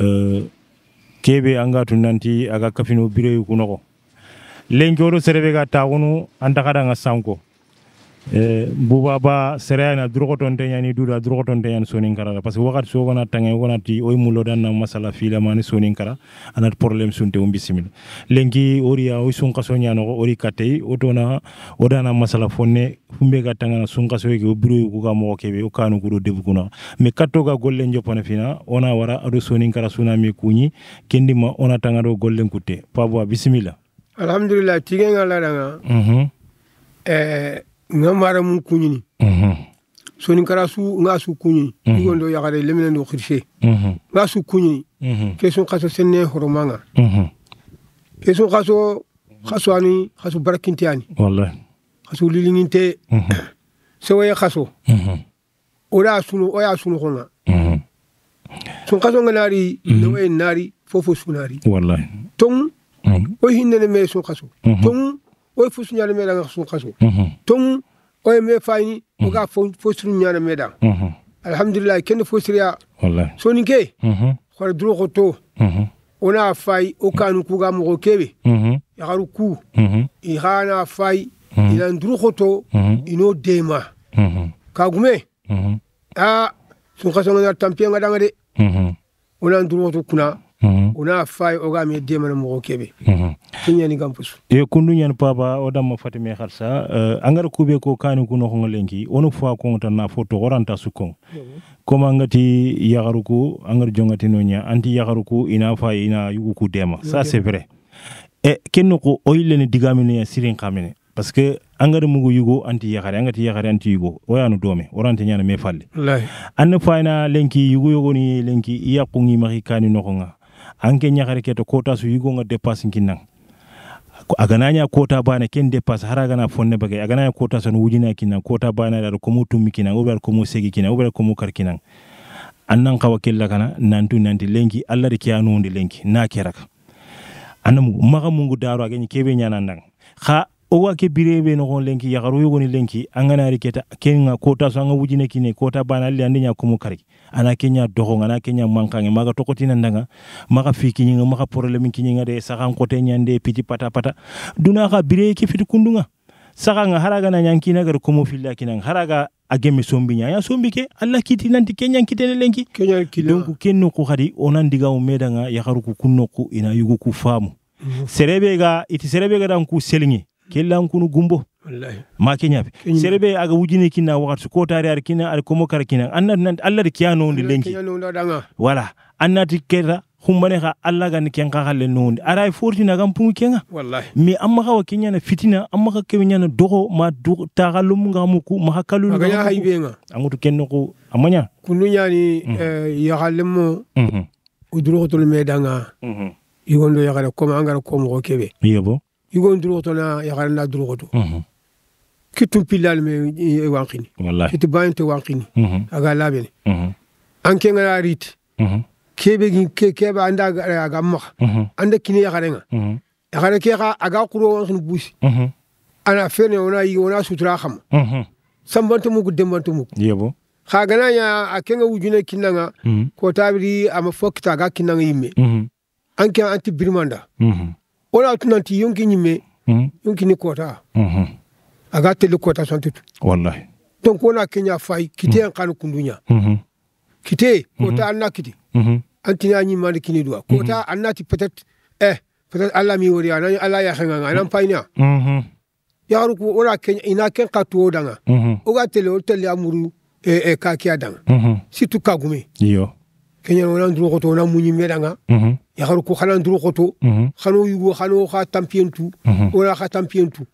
Eh, kebe anga tunanti aga kafino bireyu kunogo lenjoro serebe ga tawunu anta kada nga sanko Eh, bubaba sereyana durgotonte ñani duda durgotonte sonin kara parce que wakati so tange gona oy mulo na masala fila sonin kara anat problème sunte um bismil lenki oriya oy sun ori katay otona odana masala fonne fumbe ga tangana sun o biro ko ga mo o kanu gudo debu kuna golle njopana fina ona wara ado sonin kara sunami kunyi kendima ona tangado golle kutte pabwa bismillah alhamdulillah tigenga ladanga mhm eh nga mara mun kunyini mhm. soni kara su nga su kunyini mhm. igon do yakare lemine do khirshe mhm. nga su ke sun kaso senne horomanga sun kaso kaso ani kaso barakinti ani wallahi kaso lilinginte sewaye kaso ora sunu oya sunu khonga sun kaso nga nari lewaye nari fofo sunari wallahi tong o hinne me sun kaso tong wo fo suñana me danga sun kasu tun o me fayni o ga fo fo suñana me danga mhm. alhamdulillah ken fo siriya wallahi soni ke mhm. xor duro ko to mhm. ona fay o kanu ku ga mo kebe ya garu ku i hana fay ina duro ko to ino dema ka gume ah, a sun kasu na tampiya ga danga de ona duro to kuna Mm-hmm. una fay oga me de man mo kebe tinya mm-hmm. ni e kundu nyan papa oda ma fatime kharsa eh, angara kube ko kanu kuno ko lengi ono fo ko tan na foto horanta sukon mm-hmm. koma ngati yagaruku angar jongati no nya anti yagaruku ina fay ina yugu ku dema ça c'est vrai e kenno ko oylene digamine sirin kamene parce que angara mugu yugo anti yakare angati yakare anti yugo oyanu dome orante nyana me falle anne fayna lenki yugo yugo lenki iya kungi kani nokonga anke nyakare keto kota su yugo nga dépasse a agananya kota bana ken dépasse hara gana fonne bage agananya kota son wujina kinnan kota bana dar ko mutum kinnan ubal ko mu segi kinnan ubal ko mu kar kinnan annan kawa kella kana nantu nanti lenki alla de kiyanu ndi lenki na keraka anam maga mungu daru agenyi kebe nyanan nan ha o wa ke bire be no lenki ya yogoni lenki angana riketa kenga kota sanga wujine kine kota bana le andinya kumu kari ana kenya dogo ana kenya mankange maga tokotina ndanga maga fiki nyinga maga problem kinyinga de sakan kote nyande piti pata pata duna ga bire ke fit kundunga sakan haraga na nyanki na gar kumu filla kinan haraga ageme sombi nya ya sombi ke alla kiti nanti kenya kitene lenki kenya kilo donc kenno ko hadi onan diga o medanga ya ku kunno ku ina yugo ku famu mm-hmm. serebe ga iti serebe ga dan ku selingi kellan kunu gumbo make ñaaɓe sere ɓe aga wujini kinna wakatu ko tari ar kina aɗa komo kara kina annati nanti allah de kiyanowde lenki voilà annati keta humbane ha allah gani ken ka nowde ara fortina kam pungu kenga mais amma hawa keñana fitina amma ha kewe dogo ma taxa lomunga hamuku ma ha kaluluga angutu kenno ko a kunu ñani yaxalle mo o me danga mm-hmm. igondo yaxara koma angara komoxo keɓe yebo yigon duroto na ya garan na duroto mm-hmm. kitun pillal me e, e wankini wallahi itu bayin to wankini mm-hmm. aga labene mm-hmm. an ken ngara rit kebe gin ke kebe anda aga ma anda kini ya garenga ya garan ke ga aga kuro wankini busi ana fene ona yi ona sutura kham sambanto mu gudembanto mu yebo ha gana ya akenga wujune kinanga ko tabiri ama fokita ga kinanga yimme anke anti birmanda wala nanti yonki ñimme hmm. yonki ni kota hmm. aga tele kota santitu wallahi donc wona kenya fay kite hmm. an kan kundunya kite kota anna kite antini anyi mani kini dua kota anna ti peut-être eh peut-être alla mi wori anani alla ya hanga anan payna yaru ko wona kenya ina ken ka tuo danga oga tele o tele amuru e eh, e eh, ka kiya danga surtout kagume yo kenya wona nduro ko to na munyi medanga yakaru ko xanan duru xoto xano mhm. yugo xano xa tampientu mhm. ona xa tampientu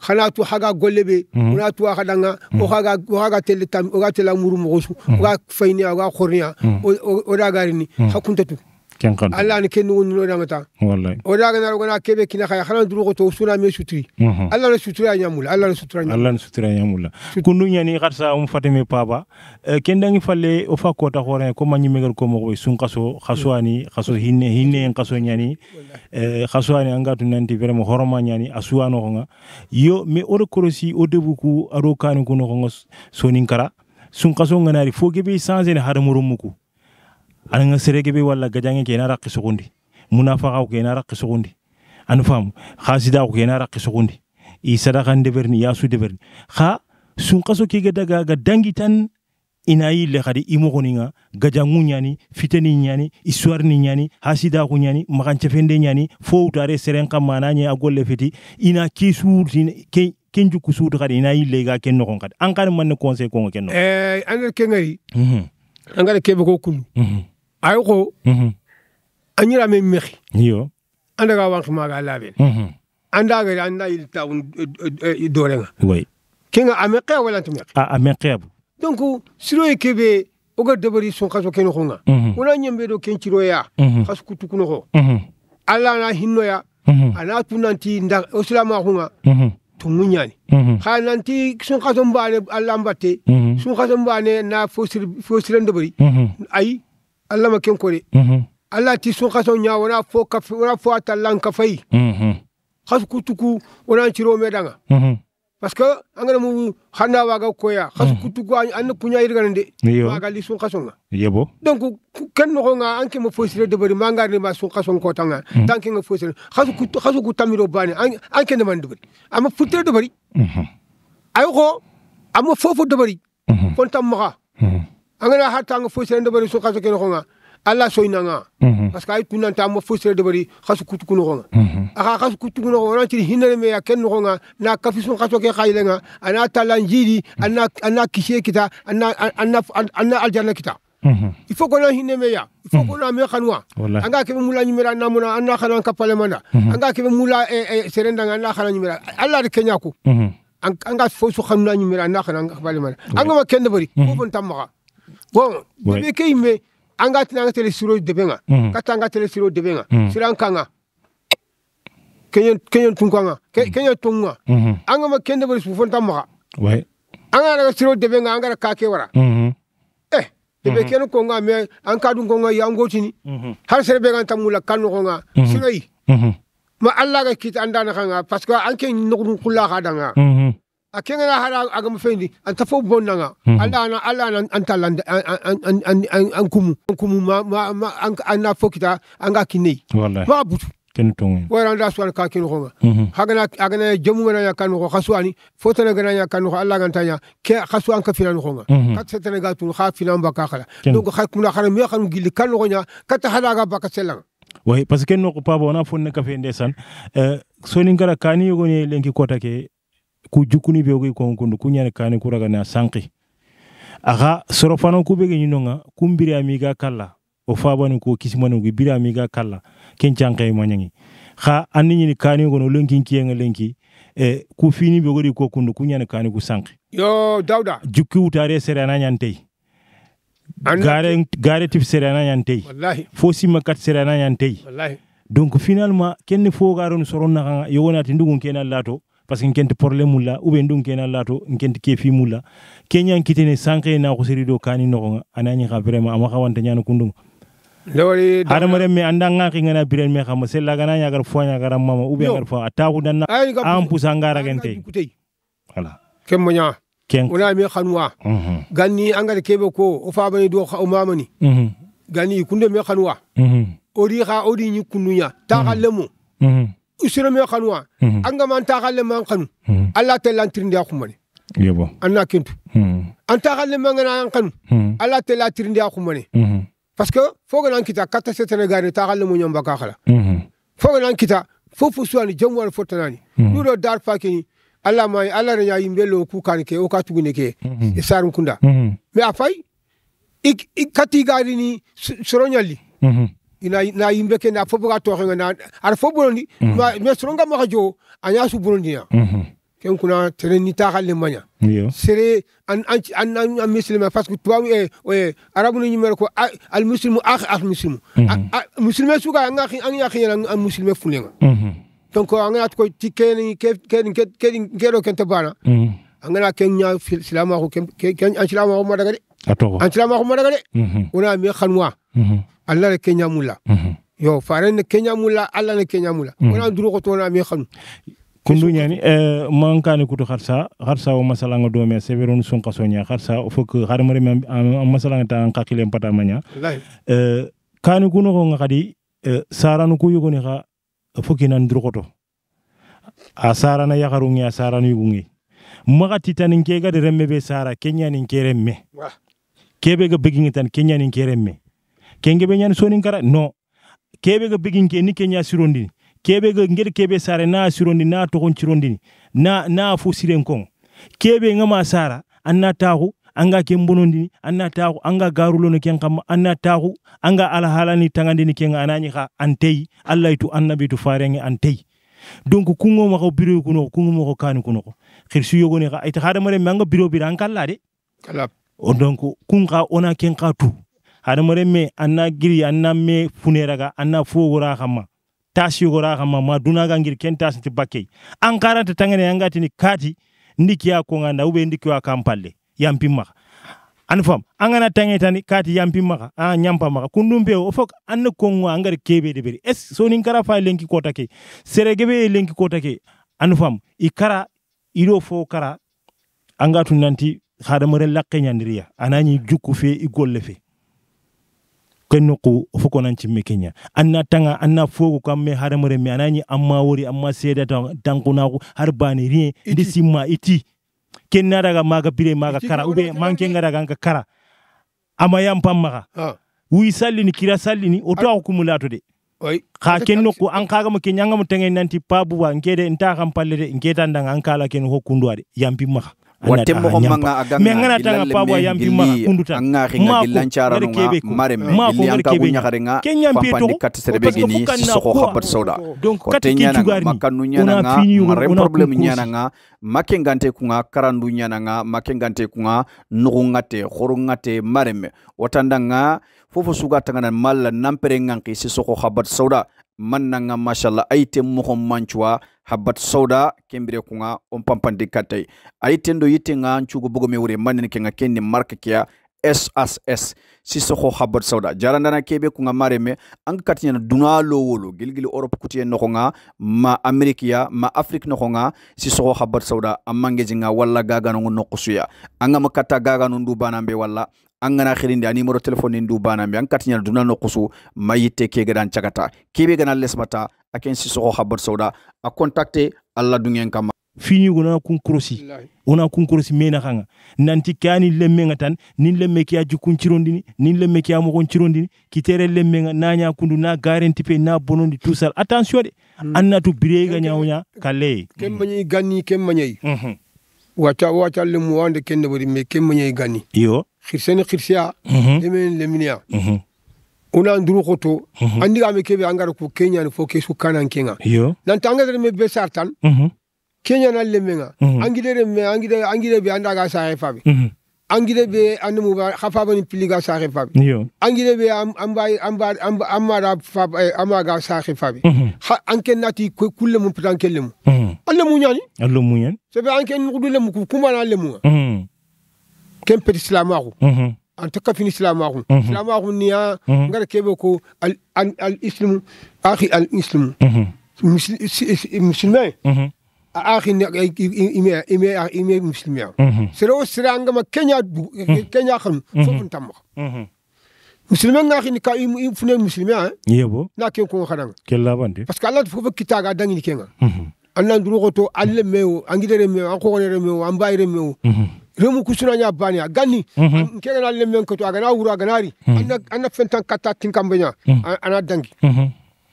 xana mhm. tu xaga golle be ona tu axadanga o xaga o xaga tele tam o ga tela muru moxosu o ga faynia o ga xornia o dagarini xa kuntatu ken kan alla ni ken ngun no ramata wallahi o daga na rogana kebe kina khaya khalan duru to suna me sutri alla ne sutura nyamula alla ne sutura nyamula alla ne sutura nyamula kundu nyani kharsa um fatime papa eh, ken dangi falle o fa kota hore ko manyi megal ko mo sun kaso khaswani khaso hinne hinne en kaso nyani eh, khaswani anga tu nanti vraiment horoma nyani asuano honga yo me o korosi o debuku aro kanu kuno honga sonin kara sun kaso nganari fo gebe sanzene hadamurum muku ananga serege be walla gajange ke na rakki sugundi munafaqa ke na rakki sugundi an famu khasida ke na rakki sugundi i sadaka ndeberni yasu deberni kha sun kaso ke daga ga dangi tan ina yi le khadi i mogoni nga gajangu nyani fiteni nyani histoire ni nyani hasida ku nyani makanche fende nyani fo utare seren kam mananye agolle fiti ina kisur ke kenju kusudu khadi ina yi le ga ken no khadi an kan man conseil ko ken no eh an ken ngari mhm. an ga kebe ko kulu mhm ay ko mhm. anyira me mehi an mhm. anda ga wanki maga labe anda an anda yili taun dorenga oui kinga ameqe wala tmeqe a bu donc siro e kebe oga dabari sun kaso keno konga wona mhm. nyembe do kenchiro ya kaso kutukuno ho ala na hinno ya ana tunanti nda oslama konga tumunyani ha nanti sun kaso mbane alambate sun kaso mbane na fosir fosirende bari ay alla ma ken kore mhm. alla ti sun kaso nya fo ka wana fo atallan ka fai mhm. khas kutuku wana ciro me danga mhm. parce que an gana mu hanna waga koya khas kutuku an kunya irga nde waga li sun kaso nga yebo donc ken no nga an ke mo fosire manga ne ma sun kaso ko tanga tant ke nga fosire khas kutu khas kutamiro bani an ke ne ama futre de bari ayo ama fofo de bari kontam angana hatanga fosere ndebari so kaso kene khonga alla soynanga mhm. parce que ay tunanta mo fosere debari khasu kutu kuno khonga mhm. aka khasu kutu kuno khonga ci hinere me yaken no khonga na kafi so kaso ke khaylenga ana talanjiri ana ana kishe kita ana ana ana aljanna kita mhm. il faut qu'on a hinne meya il faut qu'on a me khanwa anga ke mula nyimera namuna anna khana kapale manda anga ke mula e, e, serenda anna khana nyimera alla de kenya ko anga fo so khanna nyimera anna khana kapale manda anga ma kende bari ko bon tamma bon ouais. debe ke ime an ka tina an tele siro debe ŋa mm. ka taa an ka tele siro debe ŋa mm. siran kan ŋa keɲɛ tun kan ŋa keɲɛ tun ŋa an ka ma kende bori sufon ta ouais. an ka ka siro debe ŋa an wara mm -hmm. eh debe mm -hmm. kene ko ŋa mɛ dun ko ŋa yan gotini mm -hmm. har sere be tamula kan nɔgɔ mm -hmm. sinayi mm -hmm. ma alla ka kita an dana parce que an ke nɔgɔdun kulla mm -hmm a akenge na hara agam fendi mhm. an tafo bonnanga alla na alla na antalande an an an an kumu an kumu ma ma an na fokita anga kinni ma butu ken tongu wara nda suwan ka ken ronga mhm. hagana agana jomu ngana ya kan ro khaswani fotana gana ya kan ro alla ganta ya ke khaswan ka filan ronga mhm. kat setana ga tun kha filan ba ka khala donc kha kuna khana mi khan gili kan ro nya kat hala ga ba ka selang way parce que no ko pa bona fonne ka fe ndesan euh sonin gara kani yogoni lenki kota ke ku jukuni be ko ko kundu kunyane kane kuraga na sanki aga sorofano ku be nyino nga kumbiri amiga kala o fabani ko kisimani ko biri amiga kala ken chankai manyangi ha anni ni kane ko no lenki kiyenga lenki e ku fini be gori ko kundu kunyane kane ku sanki yo dauda jukki utare serana nyantei gare gare tip serana nyantei wallahi fosi makat serana nyantei wallahi donc finalement kenne fo garon soron yo wonati ndugun kenan lato parce que nkenti problème mulla ube ndun kena lato nkenti ke fi mulla kenya kitene sanke na ko siri do kani no anani ga vraiment ama ka wanta nyana kundum lawari hada mare me anda ki ngana biren me xama se laga na nyagar fo nyagar mama ube ngar fo ataku dan am pusa ngara gente wala kem mo nya ken wala me xanwa mhm. ganni angare kebe ko o faabani do o mamani mhm. ganni kunde me xanwa mhm. ori xa ori ni kununya ta xalemu usirame xanuwa mhm. angama antaxalle man xanu mhm. alla tella antirindi a xumane yebo anna kentu mhm. antaxalle mangana an xanu alla tella tirindi a xumane parce que fogana kita katta setenegane taxalle mo ñambaka xala fogana kita fofo suwani jamu wala fotanani ɗuɗo dar fakeni alla ma alla reña yimɓe lo kukani ke o ka tugune ke e sarum kunda mais a fay i katigarini soroñalli na yimɓe kene a fof ka toxenga na aɗa fof ɓolondi mais mhm. soronga maxa jo a ña su ɓolondina mhm. ken kuna tere ni taxa lemaña sere an an an muslima parce que tubabu eh, eh, arabu ni ñimere ko al muslimu akh akh muslimu mhm. muslime suga anga anga xiyana a muslime fulenga donc anga at ko ti kene kene kene kero te bana an nga ken nya silama ko ken an silama ko madaga de an silama ko madaga de ona mi xanwa alla ne kenya mhm. yo fare ne kenya alla ne kenya wona mhm. duro ko tona mi xanu kundu ñani euh man kutu harsa harsa o masala nga dome severon sun kaso nya harsa o fuk harmare mi masala nga tan qaqilem pata manya euh kani kuno ko nga kadi eh, saranu ku yugoni ha fukina nduro ko to a sarana yakaru ngi a saranu yugungi maga titanin kega de remme be sara kenya nin keremme kebe ga begin tan kenya nin keremme kenge be nyani sonin kara no kebe ga bigin ke ni kenya sirondini kebe ga ngir kebe sare na sirondi na to kon na na fu siren kon kebe ngama sara anna taxu anga ke mbonondini anna taxu anga garulono ken kam anna taxu anga alhalani tangandini ken anani xa antey allaytu annabitu farengi antey donc kungo ma ko biro kuno kungo ma ko kani kuno ko khirsu yogoni xa ita hadamare manga biro bira kala de kala donc kunga ona ken ka tout hadamaren anna giri anna me funeraga anna fuwogora kama tasi yogora kama ma dunaga ngir ken tasi ti bakke an karanta tangane yangati ni kati ndiki ya ko nganda ube ndiki wa kampalle yampi maka an fam an gana tange tani kati yampi maka a nyampa maka kundum be o fok an ko ngo angar kebe de beri es so nin kara fa lenki kota ke seregebe lenki kota ke an fam ikara ido fo kara angatu nanti hadamaren lakke nyandiriya anani jukku fe igolle fe fuko fukonan cimmi kenya anna tanga anna fogu kamme haramare mi anani amma wori amma seda seeda tankunaku har bani ri ndi simma iti kenna daga maga bire maga kara ube manke nga daga nka kara ama yam pammaka wi sallini kira sallini oto akumulato de ka kenno ko an kaga mo kenyanga mo tangen nanti pabu wa ngede nta kam pallede ngeta ndanga an kala ken hokkundu ade yampi maka wate mogo manga aga me ngana tanga pabwa yampi ma kunduta nga ringa dilan chara nga mare me dilan ka bunya karenga pampandi kat serbe gini soko khabar soda kote nyana nga makanu nyana nga mare problem nyana nga make ngante kunga karandu nyana nga make ngante kunga nugu ngate khoro ngate mare me watanda nga fofo suga tangana malla nampere nganki soko khabar soda man nga mashallah aite mogo manchwa habat sauda kembire kunga on pampande katay ari tendo yite nga nchugo bogo me wure manen ke nga kenni marke kya sss sisoko habar sauda jarandana kebe kunga mareme an katinyana duna lowolo gilgili europe kutiye nokonga ma amerika ya ma afrique nokonga sisoko habar sauda amangeji nga walla gaganongo nokusuya anga makata gagano ndubanambe walla an gana xirindi a numéro téléphone ni ndu banambe an katiñana duna nokusu ma yitte ke gadan kebe gana lesmata a ken sisɔgɔ habar sauda a contacté alla dungen kama fini fiñigo na kunkorosi ona krosi mena kanga nanti kani lemme nga tan nin lemme kiya jukun cirondini nin lemme kiya mogon cirondini kitere lemme nga naña kundu na garenti pe na bonondi tout sal attention de annatu birey ga ñawña kalle kembañi ganni kembañi mm -hmm. wacha wacha lemu wande kende bari me kembañi ganni yo khirseni khirsia mm -hmm. lemen lemniya una nduru to mm -hmm. andi ga me kebe angara ku kenya ni foke su kanan kenga yo nan tanga de me be sartan mm -hmm. kenya na lemenga mm -hmm. angide me angide angide be anda ga sa fa be angide be andi ba khafa ni pili ga sa fa be yo angide be am am ba am ba am ma fa eh, am ga sa fa be mhm. anken nati ko kulle mu pitan kelle mu mhm. alle mu nyani alle mu nyani se be anken ngudu mu ku kuma na le mu mhm. kem petit islamaro an ta kafin islamahu islamahu niya ngar kebe ko al islam akhi al islam musulmai akhi ime ime ime musulmiya sira sira ngama kenya kenya kham fofun tamma musulmai nga khini ka im fune musulmiya yebo na ken ko khadan kella bande parce que allah fofu kitaga dangi kenga annan duro to alle mewo angidere mewo an ko wonere mewo an bayre mewo remu kusuna nya bani mhm. mhm. mhm. a gani nke na le men ko to agana wuro agana ri anna anna fentan kata tin kambenya ana dangi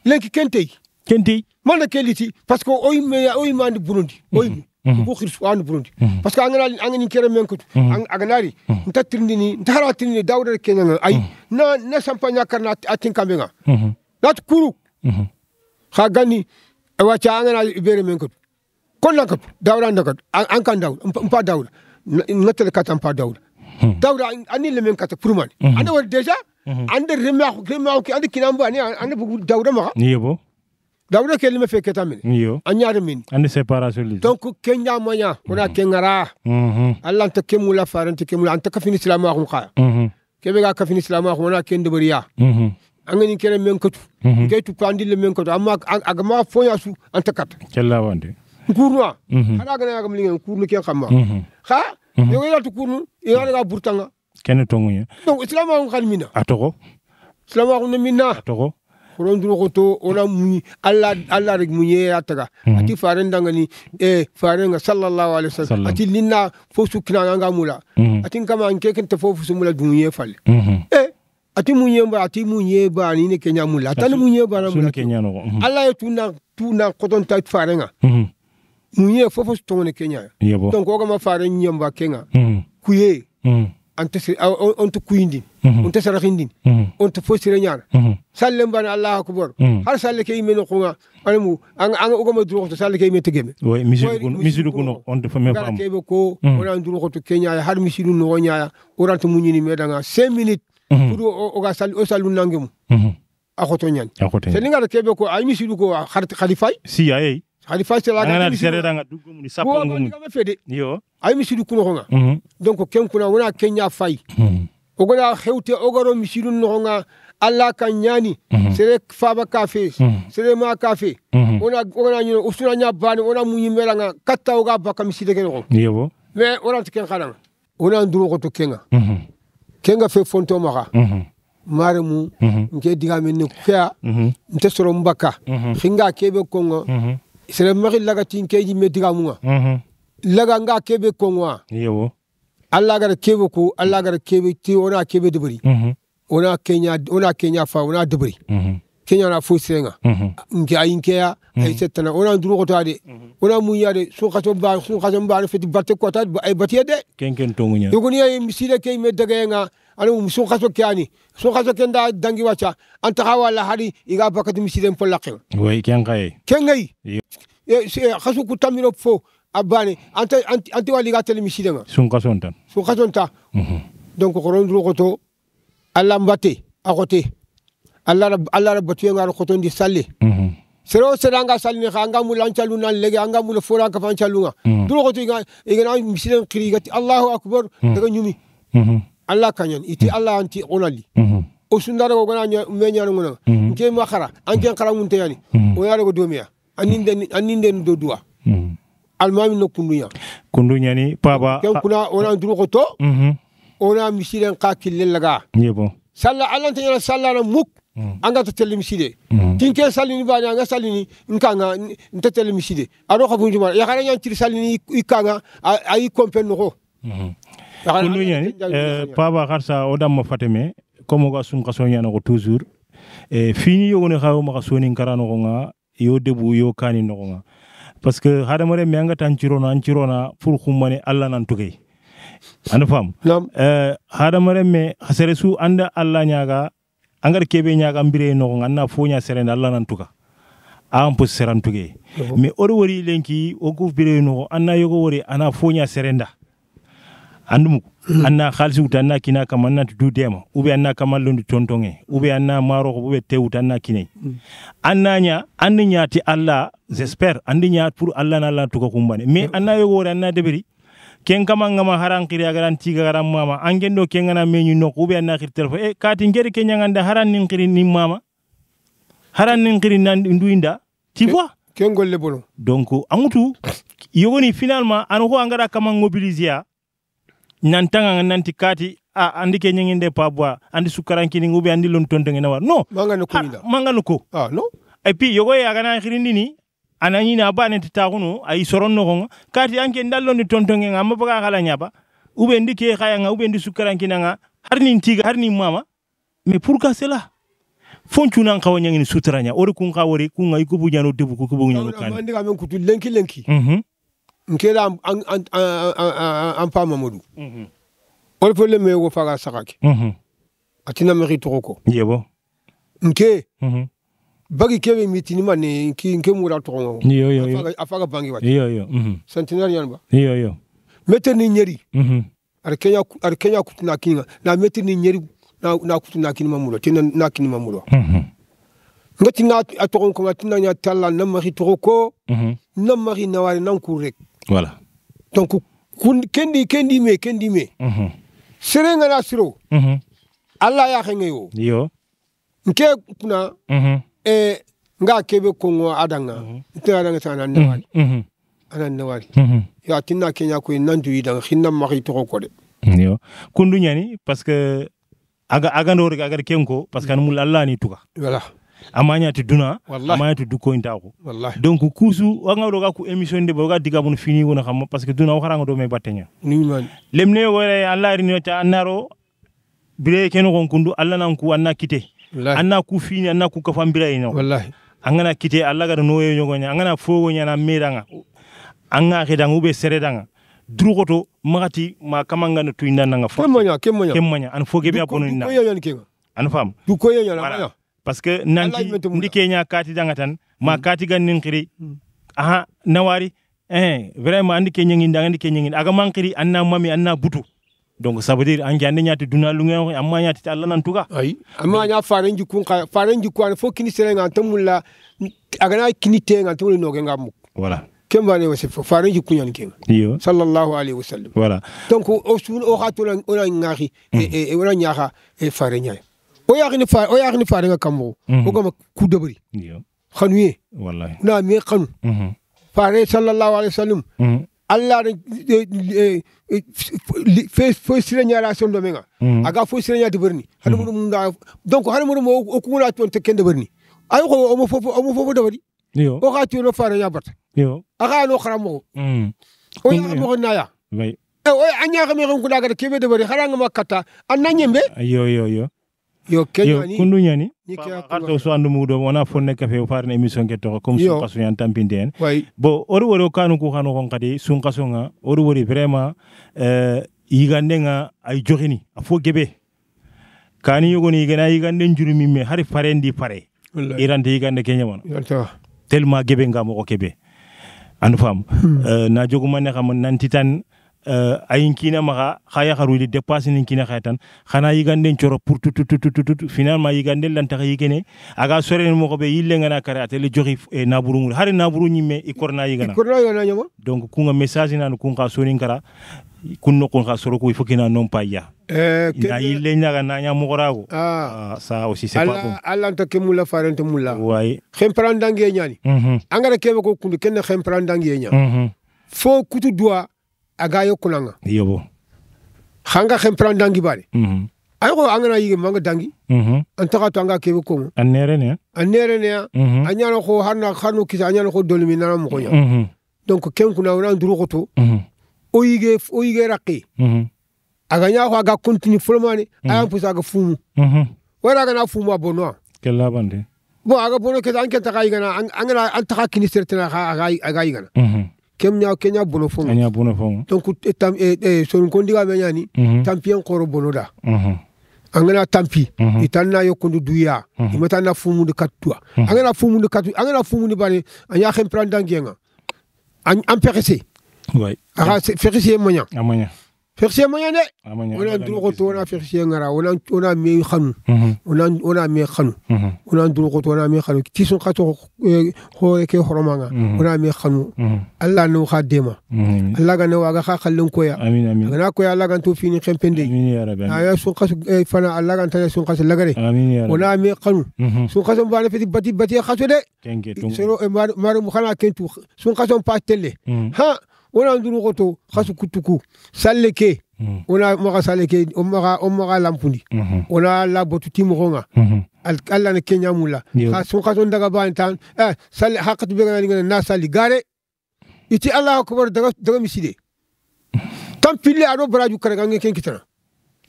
lenki kentei kentei mana keliti parce que oy me oy man burundi oy bu khir suwan burundi parce que angana angani kere men ko agana ri ntatrindi ni ntara tindi dawra kenya ay na na sampanya karna atin kambenya nat kuru ha gani wacha angana ibere men ko kon nakap dawra nakap an kan dawra mpa dawra ngatel katam pa dawda dawda ani lemen kata purman anda war deja anda remma remma ki anda kinambo ani anda bu dawda ma ni yebo dawda ke lima feke tamin yo anyar min andi separation li donc kenya manya ona kengara allah ta kemula farante kemula anta kafini islam akhu ka kebe ga kafini islam akhu ona kende bariya angani kere men kotu ke tu pandile men kotu amma agama fonya su anta kat kella wande nkurwa mhm. hada gana yaga mlinga nkurlu ke kama mhm. ha mhm. yoga yatu kunu yara ga burtanga kene tongunya donc islam wa ngal mina atogo islam wa mina atogo koron duro ko ona munyi alla alla rek munye ataga ati faren danga ni e faren sallallahu alaihi wasallam ati linna fosu kina nga mula ati kama anke ken te mula dunye fal e ati munye ba ati munye ba ni ne kenya mula ati munye ba na mula alla yetu na koton ta farenga munye fofo tongone kenya yebo donc oga mafare nyamba kenga mm. Mm-hmm. kuye mm. ante se onto kuindi mm -hmm. onto sarahindi allah akbar har salle ke imeno khunga anemu an an oga ma duro salle ke imete geme oui misidu kun misidu kun onto fami fam kebe ko mm. Mm-hmm. ona duro to kenya har misidu no nya oranto munyini medanga 5 minutes mm -hmm. pour oga sal o salu nangemu mm -hmm. akoto ko ay e misidu ko har hani faselaga misidu kuno nga donc ken wona kenya fay mm -hmm. ogona xewte ogaro misidu no nga ka nyani mm -hmm. sere faba kafe mhm. sere ma kafe mhm. ona ona baka miside ken mais ona tiken khana ona nduro ko to kenga fe fonto maka mhm. maremu nke diga men ne kya nte soro mbaka kebe kongo sere mari laga tin keji metiga munga mm-hmm. laga nga kebe kongwa yewo alla gara kebe ko alla gara kebe ti ona kebe dubri mm-hmm. ona kenya ona kenya fa ona dubri mm-hmm kenya keñana fo serenga mm-hmm. nke ayin keya ay mm-hmm. settana wona duroxota de wona mm-hmm. muña de suxaso ba suxaso mbano feti batte kota ay batiye de kenken toguña yogoniya misile ke me degeyenga ana um suxaso ke ani suxaso ke nda dangi wacha anta taxa la hadi iga bakati misilen fo laqen way ken xaye ken ngay xasu e, ku tamiro fo a bane ante ante wali ga tele misilenga sunxason tan sunxason ta donc xoron duroxoto a lambate a akote allah rab allah rab batu ngar ko tondi salli mhm. sero sera salli nga nga mu lan lege nga mu fora ka fan mhm. duro ko igana misilen kiri gati allahu akbar mhm. daga nyumi allah kanyan iti allah anti onali o sundara gona me nyaro nke ma khara anke khara mun o yaro domiya aninde do duwa almami no kundunya kundunya ni papa kuna ona duro ona misilen laga salla allah muk Mm. an ga tattalin miside mm. tin ke salini bani anga salini in kanga n tattalin miside a do kafun juma ya kare tir salini eh, i kanga a yi kompen no kulu nyani paba kharsa dam ma fateme comme ga sun kaso nyana ko toujours e fini yo ne xaw ma kaso ni karano ko nga yo debu yo kanin no nga parce que re me anga tan cirona an cirona fur khumane alla nan tugay ana fam euh re me hasere su anda alla nyaga angara kebe ñaga mbire no nganna fo ña serena alla nan tuka an me ori wori lenki o bire no anna yogo wori ana fo serenda andum hmm. anna khalsi uta kina kama anna du dema ube anna kama lundu tontonge ube anna maro ube te uta kine hmm. anna nya anna nya alla j'espère anna nya pour alla na la tuka kumbane me hmm. anna yogo wori anna deberi ken kama ngama haran kiri agaran tiga garan mama angen do ken ngana menyu no kubi anna kiri telfo e eh, kati ngeri ken nyanganda haran nin kiri ni mama haran nin kiri nan nduinda tu vois ken golle bolo donc amutu yogoni finalement an ko angara kama mobiliser nan tanga nanti kati a andi ke nyengende pabwa andi sukarankini ngubi andi lon tontongena war no manga ah, no ko manga no et puis yogo ya gana khirindini ananyina abane titaguno ay soron no kati anke ndallo ni tontonge nga mabaga kala nyaba ube ndi ke khaya nga ube ndi sukaran kinanga harni ntiga harni mama mais pourquoi cela fonchu nan kawo nyangini sutranya ori kun kawori kun ay kubu nyano debu ko kubu nyano kan andi kamen kutu lenki lenki mhm nkera am an an an pa mamudu mhm ori fole me wo faga sakake mhm atina meri toko yebo nke mhm bagi kebe mitini ma ne ki nke mura ngo iyo yo yo afaga bangi wati iyo yo mhm centenaire yanba iyo yo mete ni nyeri mhm ar kenya ar kenya kutuna kinga na mete ni nyeri na na kutuna kinima mulo tena na kinima mulo mhm ngati nga atogon ko ngati nya talla na mari to ko mhm na mari na wari na ku rek voilà donc kun kendi kendi me kendi me mhm serenga na siro mhm alla ya khengeyo yo nke kuna mhm e nga kebe kongo adanga mhm. ite adanga sana nawari ana nawari ya tinna kenya ko nan duyi dan hinna mari to ko de yo kundu nyani parce que aga aga ndo aga kenko parce que mul allah ni tuka wala amanya ti duna amanya ti duko inta ko donc kusu wanga ro ga ku emission de boga diga mun fini wona xam parce que duna waxara nga do may batenya ni man lemne wore allah ri ni ta naro bire kenu kon kundu allah nan ku anna kite anna ku fini anna ku kafambira ina wallahi an kana kite alla ga no yo nyogonya an kana fogo nya na meranga an ga ke dangu be sere danga durugoto magati ma kamanga no tuinda nanga fo kemonya kemonya kemonya an foge be abono ina ko yo nyon an fam du ko yo nyon parce que nanti ndike nya kati danga tan ma mm. kati gan nin mm. aha nawari eh vraiment andi ke nyangi ndanga andi ke nyangi aga mankiri anna mami anna butu donc ça veut dire an jande ñati duna lu ngeen amma ñati ta lanan tuga ay amma nya faran jikun ka faran jikun fo kini sere ngan tamulla agana kini te ngan tamulla no nga mu voilà kemba ne wasi faran jikun yan ken yo sallallahu alaihi wasallam voilà donc o sun o khatu lan o lan ngari e e wala nyaha e faran nyaa o ya e ni faran o ya ni faran ngam mhm. mo o gama ku debri yo khanuye wallahi na me khanu mhm. faran sallallahu alaihi wasallam mhm alla allahɗo fo sireñaɗa sondo men a eh, eh, eh, mm. aga fo sireñade ɓerni haɗa mm. muɗum da donc haɗa muɗum o kumuna toon tekkende ɓerni ay ko omo fofo omo fofo dawaɗi o ka tuno fara yabata aka no karamogo o yakamogo naya e o a ñakame xen kuɗagata keɓe dawaɗi haɗangama katta a nañembe yo yo keñoni yo kunduñani arɗo so anndu muɗum wona fonne kafe o farno émission guettoko comme sunkaso yan tampinde en bo oɗo wori o kanu ku hano kon kadi sunkaso ga oɗo wori vraiment yigande eh, ga ay jogini a fo gueɓe kani yogoni yigana yigande jurumimme hari farendi fare irante yigande keñamano tellement gueɓe ngamoxo keɓe andu faam hmm. eh, na jogumanne xama nanti tan Eh, ayin kina maxa xa yaxaruide dépasse nin kina xaye tan xana yigande coro pour tout tout tout tout finalement yiganden lantaxa yigene aga sorene moxo ɓe yillengana kare atele joxi eh, naburungure hari naburu ñimme i korna yigana donc kunga message nanu kun xa sonin kara kun no kun xa soroku il faut kina non paya na yille ñaga na ña moxorago ça aussi c'est pas bon allanta ke mula farente mula way xemprandangue ñani mhm. angara kebe ko kundu kenne xemprandangue ña mhm. fo kutu doit agayo kunanga yobo hanga hempran dangi bari mhm ay ko angana yige manga dangi mhm antaka to anga kebe mm-hmm. ko anere ne anere ne mhm anyano ko harna khanu kisa anyano ko dolmi nana mo konya mhm donc ken kuna ona nduru ko to mhm o yige o yige raqi mhm aganya ko aga continue fulmani mm-hmm. ayan pusa ga fumu mhm wala ga na fumu abono kella bande bo aga bono ke anke taka yigana angana antaka kini sertena aga aga yigana mhm kemnya kenya bono fon kenya bono fon donc eh, tam e eh, e eh, so ko ndiga me nyani mhm. tampien koro bono da mhm. angana tampi mhm. itanna yokundu duya imatana fumu de katwa angana fumu de katwa angana fumu de bari anya hem prandangenga an empêcher ouais aha c'est faire c'est moyen moyen fexse moyene onan duruxoto wona fexse ngara wona me xanu wona me xanu wona duruxoto wona me xanu tisun xa to xoore ke xoromanga wona me xanu alla no xa dema alla ga ne waga xa xallen koya agana koya alla gan to fini xempende aya sun xas fana alla gan tana sun xas lagare wona me xanu sun xasom bana feti bati bati xaso de soro maro mu xana kentu sun xasom pas telle ha wona ndunu xoto xasu kutuku salle ke mm. wona maxa salle ke o maxa lampundi mm-hmm. wona la botu timoxonga mm-hmm. alla ne keñamula xa sun daga ndaga bani tan eh, salle xa xatu begananigana na salli gare iti allah akbar daga daga miside tan pille aɗo baraju karaga ange ken kitana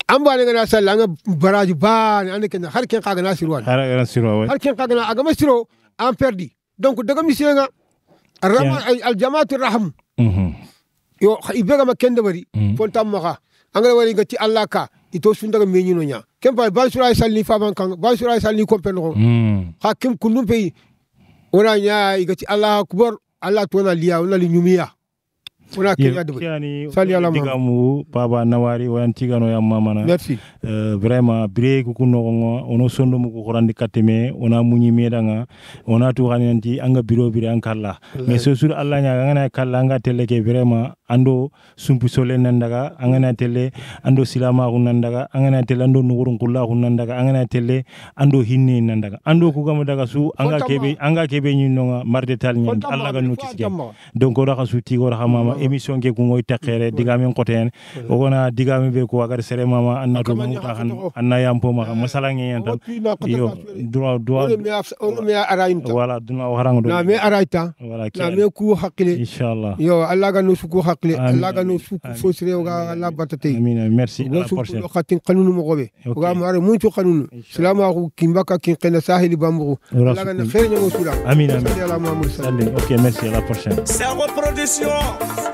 an ba ne gana salli anga baraju bani ande kena har ken xagana sirwani har ken xagana agama siro an perdi donc daga misirenga aljamaatu rahmu Mm-hmm. yo i ibega ma kende wari mm. fonta maga angala wari gati allah ka ito sunda ga meñi no nya kem pa ba sura salli fa ban kan ba sura salli ko pen ko ha mm. kem kunum pe ora nya igati allah akbar allah to na liya wala li nyumiya wona baba nawari wayan tiganoyam mamana merci uh, vraiment bire ko kunnogongo ono sondomu ko horandi katteme ona muñi meɗanga ona tuhaninanti anga biro bire an kalla mais so sur allah ñaga ngana kalla anga telle ke vraiment ando sumpisole nandaga angana tele ando silama nandaga angana tele ando nugurun kulla nandaga angana tele ando hinne nandaga ando kugama daga su anga kebe anga kebe nyinonga marde tal nyen alla ga notice ke donc ora ka suti ora ha mama emission ke ko ngoy takere diga men koten o gona diga men be ko agar sere mama anna to mo ta han anna yam po ma eh, masala ngen tan yo droit droit on me ara inta wala duna o harango do na me ara ita wala na me ku hakile inshallah yo alla ga no ku hakile hakile merci merci la prochaine